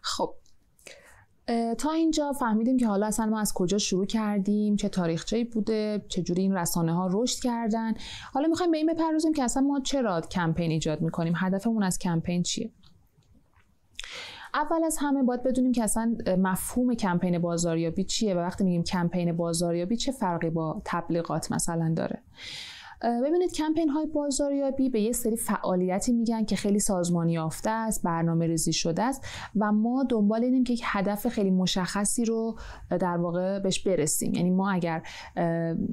خب تا اینجا فهمیدیم که حالا اصلا ما از کجا شروع کردیم چه تاریخچه‌ای بوده چجوری این رسانه ها رشد کردن حالا میخوایم به این بپردازیم که اصلا ما چرا کمپین ایجاد میکنیم هدفمون از کمپین چیه اول از همه باید بدونیم که اصلا مفهوم کمپین بازاریابی چیه و وقتی میگیم کمپین بازاریابی چه فرقی با تبلیغات مثلا داره ببینید کمپین های بازاریابی به یه سری فعالیتی میگن که خیلی سازمانی یافته است برنامه ریزی شده است و ما دنبال اینیم که یک هدف خیلی مشخصی رو در واقع بهش برسیم یعنی ما اگر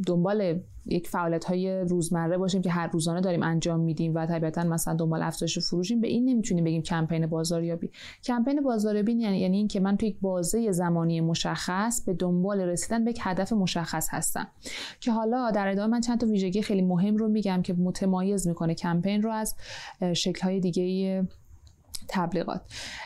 دنبال یک فعالیت های روزمره باشیم که هر روزانه داریم انجام میدیم و طبیعتا مثلا دنبال افزایش فروشیم به این نمیتونیم بگیم کمپین بازاریابی کمپین بازاریابی یعنی یعنی اینکه من توی یک بازه زمانی مشخص به دنبال رسیدن به یک هدف مشخص هستم که حالا در ادامه من چند تا ویژگی خیلی مهم رو میگم که متمایز میکنه کمپین رو از شکل های دیگه تبلیغات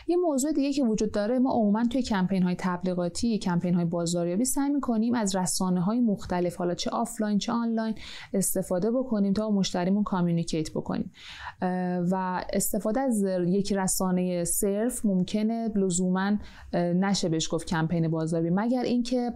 یه موضوع دیگه که وجود داره ما عموما توی کمپین های تبلیغاتی کمپین های بازاریابی سعی می‌کنیم از رسانه های مختلف حالا چه آفلاین چه آنلاین استفاده بکنیم تا مشتریمون کامیونیکیت بکنیم و استفاده از یک رسانه صرف ممکنه لزوما نشه بهش گفت کمپین بازاریابی مگر اینکه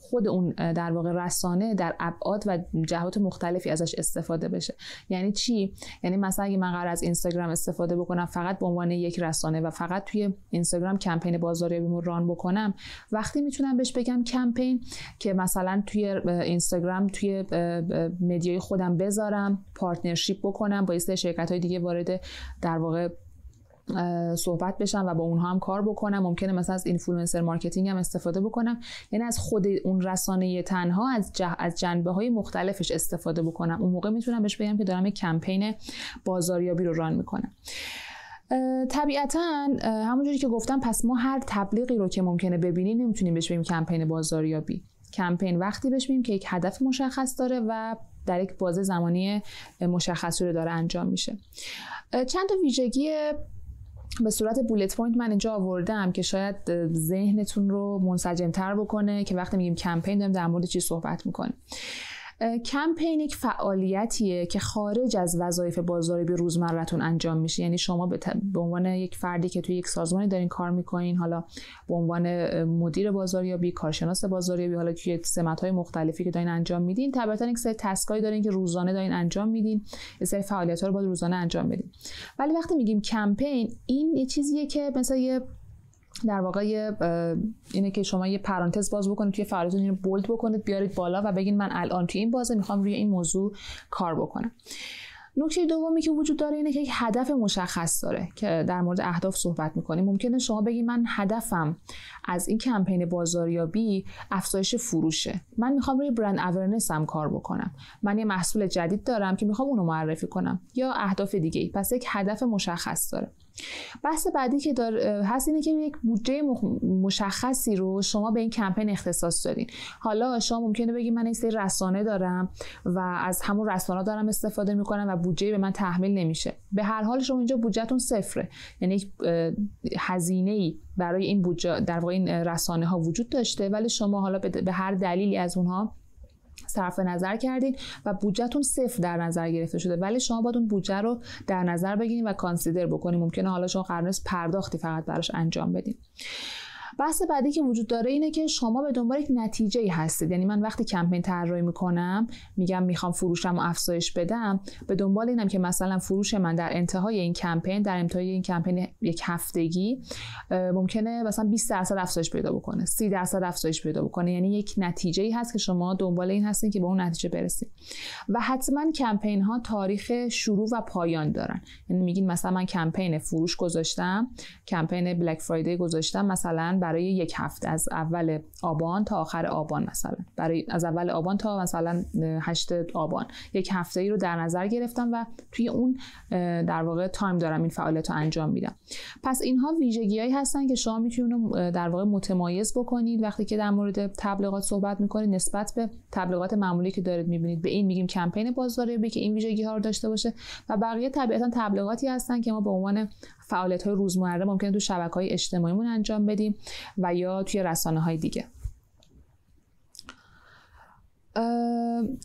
خود اون در واقع رسانه در ابعاد و جهات مختلفی ازش استفاده بشه یعنی چی یعنی مثلا اگه من قرار از اینستاگرام استفاده بکنم فقط به عنوان یک رسانه و فقط توی اینستاگرام کمپین رو ران بکنم وقتی میتونم بهش بگم کمپین که مثلا توی اینستاگرام توی مدیای خودم بذارم پارتنرشیپ بکنم با یه شرکت های دیگه وارد در واقع صحبت بشم و با اونها هم کار بکنم ممکنه مثلا از اینفلوئنسر مارکتینگ هم استفاده بکنم یعنی از خود اون رسانه تنها از جه، از جنبه های مختلفش استفاده بکنم اون موقع میتونم بهش بگم که دارم کمپین بازاریابی رو ران میکنم طبیعتا همونجوری که گفتم پس ما هر تبلیغی رو که ممکنه ببینیم نمیتونیم بهش بگیم کمپین بازاریابی کمپین وقتی بهش که یک هدف مشخص داره و در یک بازه زمانی مشخصی رو داره انجام میشه چند تا ویژگی به صورت بولت پوینت من اینجا آوردم که شاید ذهنتون رو منسجمتر بکنه که وقتی میگیم کمپین داریم در مورد چی صحبت میکنیم کمپین یک فعالیتیه که خارج از وظایف بازاریابی روزمرتون انجام میشه یعنی شما به, عنوان یک فردی که توی یک سازمانی دارین کار میکنین حالا به عنوان مدیر بازاریابی کارشناس بازاریابی حالا توی سمت های مختلفی که دارین انجام میدین طبیعتا یک سری تسکایی دارین که روزانه دارین انجام میدین یه سری فعالیت ها رو باید روزانه انجام بدین ولی وقتی میگیم کمپین این یه چیزیه که مثلا یه در واقع اینه که شما یه پرانتز باز بکنید توی فعالیتتون اینو بولد بکنید بیارید بالا و بگید من الان توی این بازه میخوام روی این موضوع کار بکنم نکته دومی که وجود داره اینه که یک هدف مشخص داره که در مورد اهداف صحبت میکنیم ممکنه شما بگید من هدفم از این کمپین بازاریابی افزایش فروشه من میخوام روی برند اورننس هم کار بکنم من یه محصول جدید دارم که میخوام اونو معرفی کنم یا اهداف دیگه ای پس یک هدف مشخص داره بحث بعدی که دار هست اینه که یک بودجه مشخصی رو شما به این کمپین اختصاص دادین حالا شما ممکنه بگید من این سری رسانه دارم و از همون رسانه دارم استفاده میکنم و بودجه به من تحمیل نمیشه به هر حال شما اینجا بودجهتون صفره یعنی یک هزینه ای برای این بودجه در واقع این رسانه ها وجود داشته ولی شما حالا به هر دلیلی از اونها صرف نظر کردین و بودجهتون صفر در نظر گرفته شده ولی شما باید اون بودجه رو در نظر بگیرید و کانسیدر بکنید ممکنه حالا شما قرار پرداختی فقط براش انجام بدین بحث بعدی که وجود داره اینه که شما به دنبال یک نتیجه ای هستید یعنی من وقتی کمپین طراحی میکنم میگم میخوام فروشم و افزایش بدم به دنبال اینم که مثلا فروش من در انتهای این کمپین در انتهای این کمپین یک هفتگی ممکنه مثلا 20 درصد افزایش پیدا بکنه 30 درصد افزایش پیدا بکنه یعنی یک نتیجه ای هست که شما دنبال این هستید که به اون نتیجه برسید و حتما کمپین ها تاریخ شروع و پایان دارن یعنی میگین مثلا من کمپین فروش گذاشتم کمپین بلک فرایدی گذاشتم مثلا برای یک هفته از اول آبان تا آخر آبان مثلا برای از اول آبان تا مثلا هشت آبان یک هفته ای رو در نظر گرفتم و توی اون در واقع تایم دارم این فعالیت رو انجام میدم پس اینها هایی هستن که شما میتونید در واقع متمایز بکنید وقتی که در مورد تبلیغات صحبت میکنید نسبت به تبلیغات معمولی که دارید میبینید به این میگیم کمپین بازاریابی که این ویژگی ها رو داشته باشه و بقیه طبیعتا تبلیغاتی هستن که ما به عنوان فعالیت های روزمره ممکنه تو شبکه های اجتماعیمون انجام بدیم و یا توی رسانه های دیگه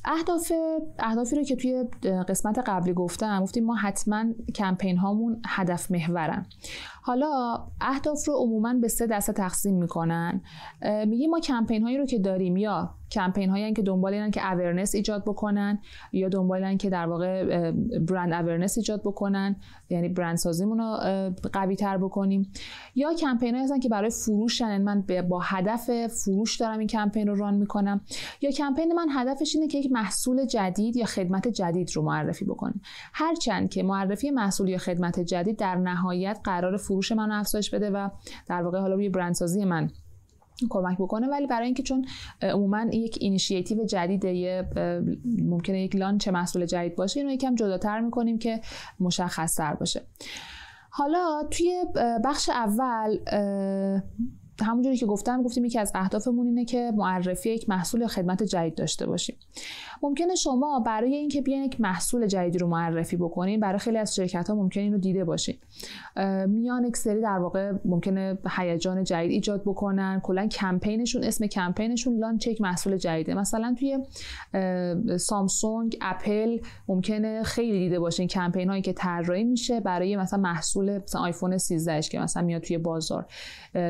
اهداف اهدافی رو که توی قسمت قبلی گفتم گفتیم ما حتما کمپین هامون هدف محورن حالا اهداف رو عموما به سه دسته تقسیم میکنن میگیم ما کمپین هایی رو که داریم یا کمپین هایی که دنبال اینن که اورنس ایجاد بکنن یا دنبال اینن که در واقع برند اورنس ایجاد بکنن یعنی برند سازیمون رو قوی تر بکنیم یا کمپین هستن که برای فروش یعنی من با هدف فروش دارم این کمپین رو ران میکنم یا کمپین من هدفش اینه که یک محصول جدید یا خدمت جدید رو معرفی بکنم هرچند که معرفی محصول یا خدمت جدید در نهایت قرار فروش من رو افزایش بده و در واقع حالا روی برندسازی من کمک بکنه ولی برای اینکه چون عموما یک اینیشیتیو جدیده یه ممکنه یک لانچ محصول جدید باشه اینو یکم جداتر میکنیم که مشخص تر باشه حالا توی بخش اول همونجوری که گفتم گفتیم یکی از اهدافمون اینه که معرفی یک محصول یا خدمت جدید داشته باشیم ممکنه شما برای اینکه بیان یک محصول جدید رو معرفی بکنین برای خیلی از شرکت ها ممکنه اینو دیده باشین میان یک سری در واقع ممکنه هیجان جدید ایجاد بکنن کلا کمپینشون اسم کمپینشون لانچ یک محصول جدیده مثلا توی سامسونگ اپل ممکنه خیلی دیده باشین کمپین هایی که طراحی میشه برای مثلا محصول مثلا آیفون 13 که مثلا میاد توی بازار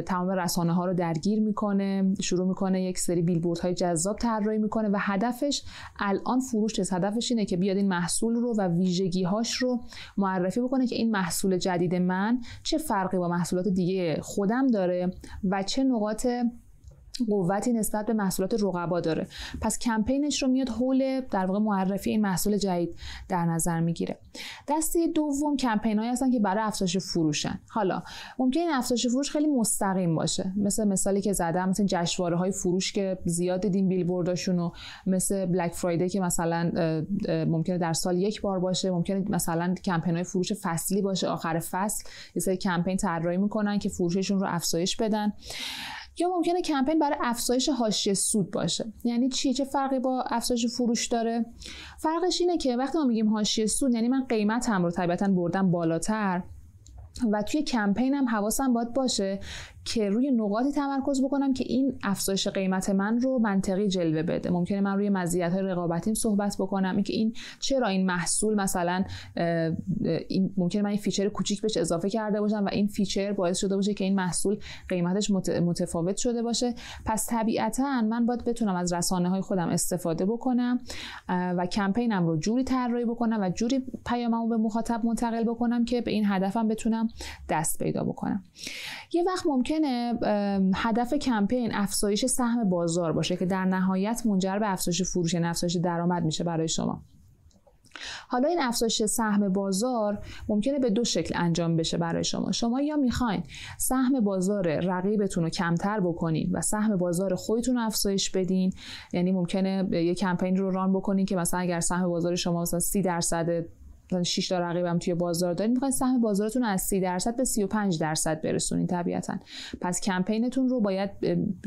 تمام رسانه رسانه ها رو درگیر میکنه شروع میکنه یک سری های جذاب طراحی میکنه و هدفش الان فروش چیز هدفش اینه که بیاد این محصول رو و ویژگی هاش رو معرفی بکنه که این محصول جدید من چه فرقی با محصولات دیگه خودم داره و چه نقاط قوتی نسبت به محصولات رقبا داره پس کمپینش رو میاد حول در واقع معرفی این محصول جدید در نظر میگیره دسته دوم کمپین هایی هستن که برای افزایش فروشن حالا ممکن این افزایش فروش خیلی مستقیم باشه مثل مثالی که زدم مثل جشواره های فروش که زیاد دیدیم بیلبورداشون و مثل بلک فرایدی که مثلا ممکنه در سال یک بار باشه ممکنه مثلا کمپین های فروش فصلی باشه آخر فصل یه کمپین طراحی میکنن که فروششون رو افزایش بدن یا ممکنه کمپین برای افزایش حاشیه سود باشه یعنی چی چه فرقی با افزایش فروش داره فرقش اینه که وقتی ما میگیم حاشیه سود یعنی من قیمتم رو طبیعتا بردم بالاتر و توی کمپین هم حواسم باید باشه که روی نقاطی تمرکز بکنم که این افزایش قیمت من رو منطقی جلوه بده ممکنه من روی مزیت‌های رقابتیم صحبت بکنم اینکه این چرا این محصول مثلا این ممکنه من این فیچر کوچیک بهش اضافه کرده باشم و این فیچر باعث شده باشه که این محصول قیمتش متفاوت شده باشه پس طبیعتا من باید بتونم از رسانه های خودم استفاده بکنم و کمپینم رو جوری طراحی بکنم و جوری پیاممو به مخاطب منتقل بکنم که به این هدفم بتونم دست پیدا بکنم یه وقت ممکن ممکنه هدف کمپین افزایش سهم بازار باشه که در نهایت منجر به افزایش فروش یعنی افزایش درآمد میشه برای شما حالا این افزایش سهم بازار ممکنه به دو شکل انجام بشه برای شما شما یا میخواین سهم بازار رقیبتون رو کمتر بکنین و سهم بازار خودتون رو افزایش بدین یعنی ممکنه یه کمپین رو ران بکنین که مثلا اگر سهم بازار شما مثلا 30 درصد مثلا 6 تا رقیبم توی بازار دارین میخواید سهم بازارتون از 30 درصد به 35 درصد برسونید طبیعتا پس کمپینتون رو باید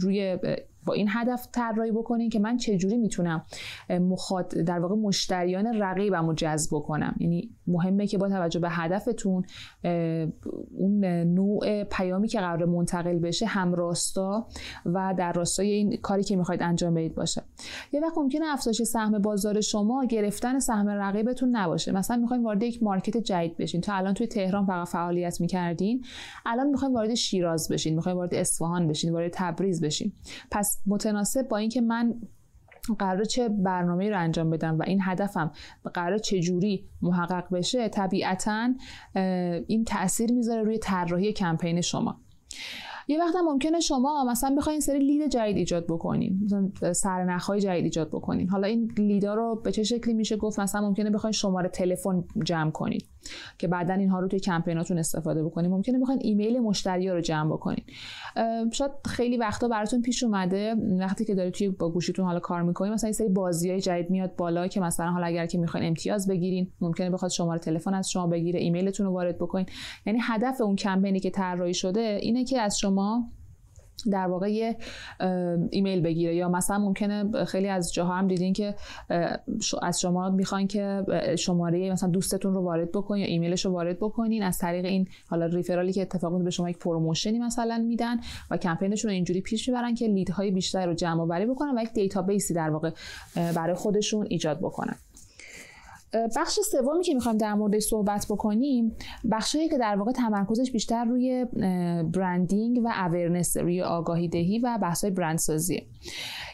روی با این هدف طراحی بکنین که من چجوری میتونم مخاط... در واقع مشتریان رقیبم رو جذب بکنم یعنی مهمه که با توجه به هدفتون اون نوع پیامی که قرار منتقل بشه همراستا و در راستای این کاری که میخواید انجام بدید باشه یه وقت ممکنه افزایش سهم بازار شما گرفتن سهم رقیبتون نباشه مثلا میخواین وارد یک مارکت جدید بشین تا الان توی تهران فقط فعالیت میکردین الان میخواین وارد شیراز بشین میخواین وارد اصفهان بشین وارد تبریز بشین پس متناسب با اینکه من قرار چه برنامه رو انجام بدم و این هدفم قرار چه جوری محقق بشه طبیعتا این تاثیر میذاره روی طراحی کمپین شما یه وقت هم ممکنه شما مثلا بخواین سری لید جدید ایجاد بکنین مثلا سرنخهای جدید ایجاد بکنین حالا این لیدا رو به چه شکلی میشه گفت مثلا ممکنه بخواین شماره تلفن جمع کنید، که بعدا اینها رو توی کمپیناتون استفاده بکنید. ممکنه بخواین ایمیل مشتری ها رو جمع بکنید. شاید خیلی وقتا براتون پیش اومده وقتی که دارید توی با گوشیتون حالا کار میکنین مثلا این سری بازی های جدید میاد بالا که مثلا حالا اگر که میخواین امتیاز بگیرین ممکنه بخواد شماره تلفن از شما بگیره ایمیلتون رو وارد بکنین یعنی هدف اون کمپینی که طراحی شده اینه که از شما شما در واقع یه ایمیل بگیره یا مثلا ممکنه خیلی از جاها هم دیدین که از شما میخوان که شماره مثلا دوستتون رو وارد بکنین یا ایمیلش رو وارد بکنین از طریق این حالا ریفرالی که اتفاق به شما یک پروموشنی مثلا میدن و کمپینشون رو اینجوری پیش میبرن که لیدهای بیشتری رو جمع آوری بکنن و یک دیتابیسی در واقع برای خودشون ایجاد بکنن بخش سومی که میخوایم در موردش صحبت بکنیم بخشی که در واقع تمرکزش بیشتر روی برندینگ و اورنس روی آگاهی دهی و بحث‌های برندسازیه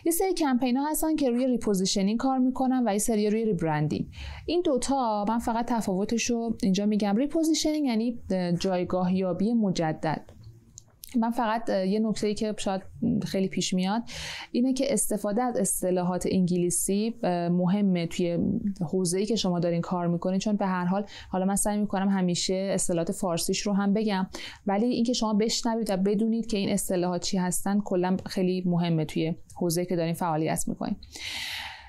یه سری کمپین ها هستن که روی ریپوزیشنینگ کار میکنن و یه سری روی ریبرندینگ این دوتا من فقط تفاوتش رو اینجا میگم ریپوزیشنینگ یعنی جایگاهیابی مجدد من فقط یه نکته ای که شاید خیلی پیش میاد اینه که استفاده از اصطلاحات انگلیسی مهمه توی حوزه ای که شما دارین کار میکنین چون به هر حال حالا من سعی میکنم همیشه اصطلاحات فارسیش رو هم بگم ولی اینکه شما بشنوید و بدونید که این اصطلاحات چی هستن کلا خیلی مهمه توی حوزه که دارین فعالیت میکنین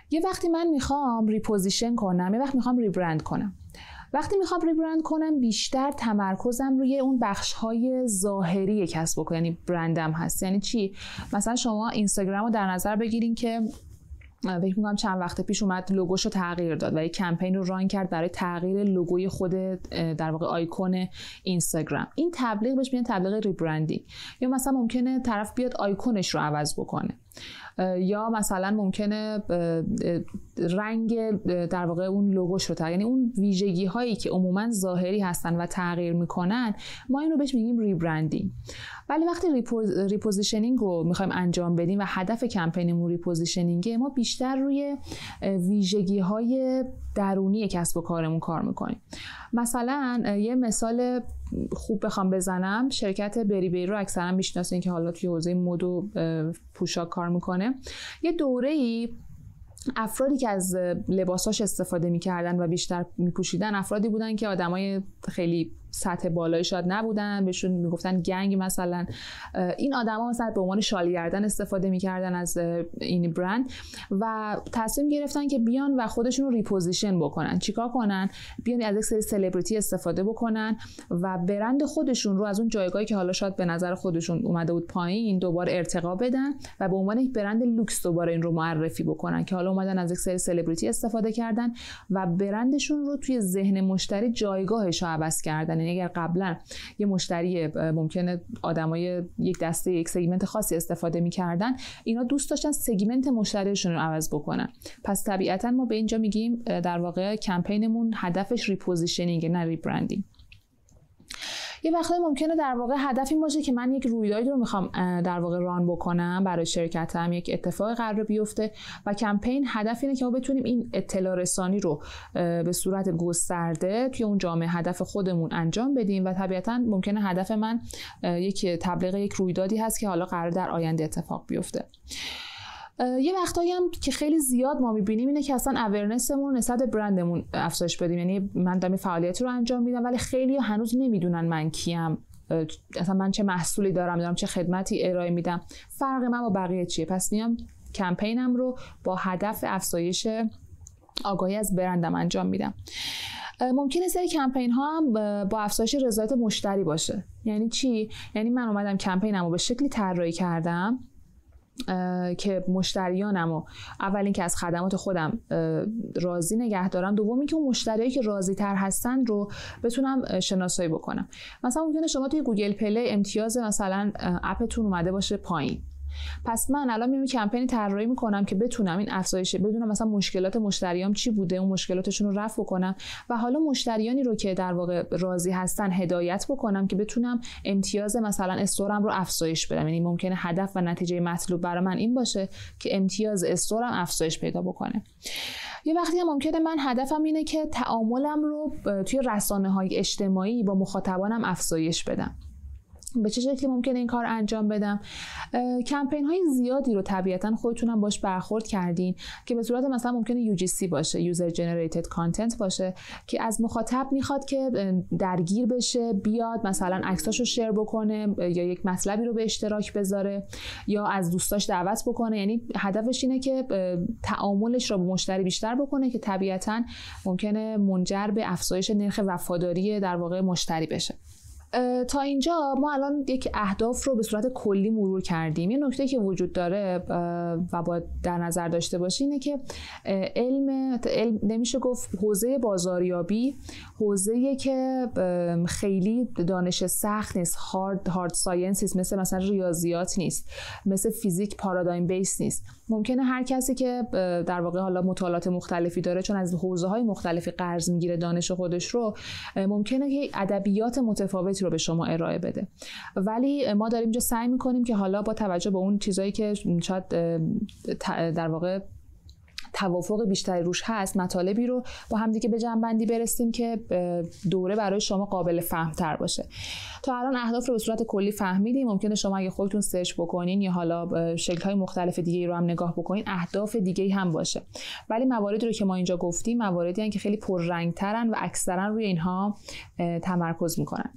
یه وقتی من میخوام ریپوزیشن کنم یه وقت میخوام ریبرند کنم وقتی میخوام ریبرند کنم بیشتر تمرکزم روی اون بخش های ظاهری کسب و یعنی برندم هست یعنی چی مثلا شما اینستاگرام رو در نظر بگیرین که فکر میکنم چند وقت پیش اومد لوگوش تغییر داد و یک کمپین رو ران کرد برای تغییر لوگوی خود در واقع آیکون اینستاگرام این تبلیغ بهش میگن تبلیغ ریبرندینگ یا مثلا ممکنه طرف بیاد آیکونش رو عوض بکنه یا مثلا ممکنه رنگ در واقع اون لوگوش رو تغییر یعنی اون ویژگی هایی که عموما ظاهری هستن و تغییر میکنن ما این رو بهش میگیم ریبرندینگ ولی وقتی ریپوزیشنینگ رو میخوایم انجام بدیم و هدف کمپینمون ریپوزیشنینگه ما بیشتر روی ویژگی های درونی کسب و کارمون کار میکنیم مثلا یه مثال خوب بخوام بزنم شرکت بری بری رو اکثرا میشناسین که حالا توی حوزه مد و پوشاک کار میکنه یه دوره ای افرادی که از لباساش استفاده میکردن و بیشتر میپوشیدن افرادی بودن که آدمای خیلی سطح بالایی شاد نبودن بهشون میگفتن گنگ مثلا این آدما مثلا به عنوان گردن استفاده میکردن از این برند و تصمیم گرفتن که بیان و خودشون رو ریپوزیشن بکنن چیکار کنن بیان از یک سری سلبریتی استفاده بکنن و برند خودشون رو از اون جایگاهی که حالا شاید به نظر خودشون اومده بود پایین دوباره ارتقا بدن و به عنوان یک برند لوکس دوباره این رو معرفی بکنن که حالا اومدن از یک سری سلبریتی استفاده کردن و برندشون رو توی ذهن مشتری جایگاهش رو عوض کردن یعنی اگر قبلا یه مشتری ممکنه آدمای یک دسته یک سگمنت خاصی استفاده میکردن اینا دوست داشتن سگمنت مشتریشون رو عوض بکنن پس طبیعتا ما به اینجا میگیم در واقع کمپینمون هدفش ریپوزیشنینگ نه ریبرندینگ یه وقتی ممکنه در واقع هدف این باشه که من یک رویدادی رو میخوام در واقع ران بکنم برای شرکتم یک اتفاق قرار بیفته و کمپین هدف اینه که ما بتونیم این اطلاع رسانی رو به صورت گسترده توی اون جامعه هدف خودمون انجام بدیم و طبیعتا ممکنه هدف من یک تبلیغ یک رویدادی هست که حالا قرار در آینده اتفاق بیفته یه وقتایی هم که خیلی زیاد ما میبینیم اینه که اصلا اورنسمون نسبت برندمون افزایش بدیم یعنی من دارم فعالیت رو انجام میدم ولی خیلی هنوز نمیدونن من کیم اصلا من چه محصولی دارم دارم چه خدمتی ارائه میدم فرق من با بقیه چیه پس میام کمپینم رو با هدف افزایش آگاهی از برندم انجام میدم ممکنه سری کمپین ها هم با افزایش رضایت مشتری باشه یعنی چی یعنی من اومدم کمپینم رو به شکلی طراحی کردم که مشتریانم و اول اینکه از خدمات خودم راضی نگه دارم دوم اینکه اون مشتریایی که راضی تر هستن رو بتونم شناسایی بکنم مثلا ممکنه شما توی گوگل پلی امتیاز مثلا اپتون اومده باشه پایین پس من الان میام کمپین طراحی میکنم که بتونم این افزایش بدونم مثلا مشکلات مشتریام چی بوده اون مشکلاتشون رو رفع بکنم و حالا مشتریانی رو که در واقع راضی هستن هدایت بکنم که بتونم امتیاز مثلا استورم رو افزایش بدم یعنی ممکنه هدف و نتیجه مطلوب برای من این باشه که امتیاز استورم افزایش پیدا بکنه یه وقتی هم ممکنه من هدفم اینه که تعاملم رو توی رسانه های اجتماعی با مخاطبانم افزایش بدم به چه شکلی ممکنه این کار انجام بدم کمپین های زیادی رو طبیعتا خودتونم باش برخورد کردین که به صورت مثلا ممکنه UGC باشه User Generated Content باشه که از مخاطب میخواد که درگیر بشه بیاد مثلا عکساش رو شیر بکنه یا یک مطلبی رو به اشتراک بذاره یا از دوستاش دعوت بکنه یعنی هدفش اینه که تعاملش رو به مشتری بیشتر بکنه که طبیعتا ممکنه منجر به افزایش نرخ وفاداری در واقع مشتری بشه تا اینجا ما الان یک اهداف رو به صورت کلی مرور کردیم یه نکته که وجود داره و باید در نظر داشته باشی اینه که علم, علم نمیشه گفت حوزه بازاریابی حوزه که خیلی دانش سخت نیست هارد هارد ساینس نیست مثل مثلا ریاضیات نیست مثل فیزیک پارادایم بیس نیست ممکنه هر کسی که در واقع حالا مطالعات مختلفی داره چون از حوزه های مختلفی قرض میگیره دانش خودش رو ممکنه که ادبیات متفاوت رو به شما ارائه بده ولی ما داریم اینجا سعی میکنیم که حالا با توجه به اون چیزایی که شاید در واقع توافق بیشتری روش هست مطالبی رو با همدیگه به جنبندی برسیم که دوره برای شما قابل فهمتر باشه تا الان اهداف رو به صورت کلی فهمیدیم ممکنه شما اگه خودتون سرچ بکنین یا حالا شکل های مختلف دیگه رو هم نگاه بکنین اهداف دیگه هم باشه ولی مواردی رو که ما اینجا گفتیم مواردی هستند که خیلی پررنگترن و اکثرا روی اینها تمرکز میکنن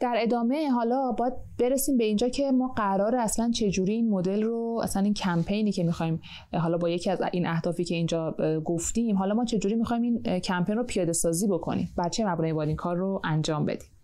در ادامه حالا باید برسیم به اینجا که ما قرار اصلا چجوری این مدل رو اصلا این کمپینی که میخوایم حالا با یکی از این اهدافی که اینجا گفتیم حالا ما چجوری میخوایم این کمپین رو پیاده سازی بکنیم چه مبنای باید این کار رو انجام بدیم